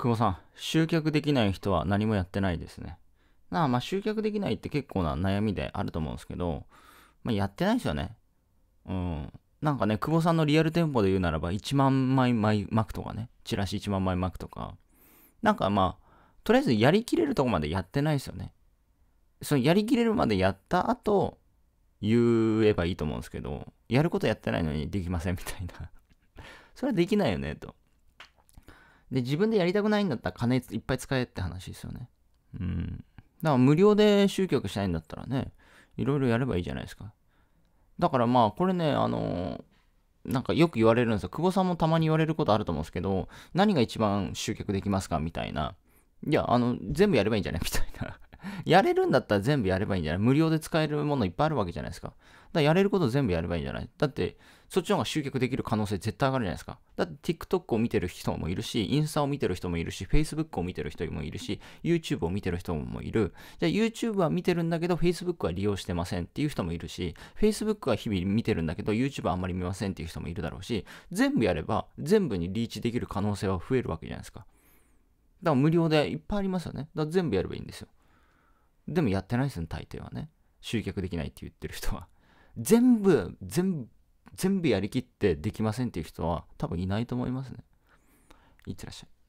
久保さん、集客できない人は何もやってないですね。なあ、まあ集客できないって結構な悩みであると思うんですけど、まあ、やってないですよね。うん。なんかね、久保さんのリアル店舗で言うならば、1万枚巻くとかね、チラシ1万枚巻くとか、なんかまあ、とりあえずやりきれるとこまでやってないですよね。そのやりきれるまでやった後、言えばいいと思うんですけど、やることやってないのにできませんみたいなそれはできないよね、と。で、自分でやりたくないんだったら金いっぱい使えって話ですよね。うん。だから無料で集客したいんだったらね、いろいろやればいいじゃないですか。だからまあ、これね、あのー、なんかよく言われるんですよ。久保さんもたまに言われることあると思うんですけど、何が一番集客できますかみたいな。いや、あの、全部やればいいんじゃないみたいなやれるんだったら全部やればいいんじゃない無料で使えるものいっぱいあるわけじゃないですか。だからやれること全部やればいいんじゃないだって、そっちの方が集客できる可能性絶対上がるじゃないですか。だって TikTok を見てる人もいるし、インスタを見てる人もいるし、Facebook を見てる人もいるし、YouTube を見てる人もいる。じゃあ YouTube は見てるんだけど、Facebook は利用してませんっていう人もいるし、Facebook は日々見てるんだけど、YouTube はあんまり見ませんっていう人もいるだろうし、全部やれば、全部にリーチできる可能性は増えるわけじゃないですか。だから無料でいっぱいありますよね。だから全部やればいいんですよ。でもやってないですね、大抵はね。集客できないって言ってる人は。全部、全部、全部やりきってできませんっていう人は多分いないと思いますね。いってらっしゃい。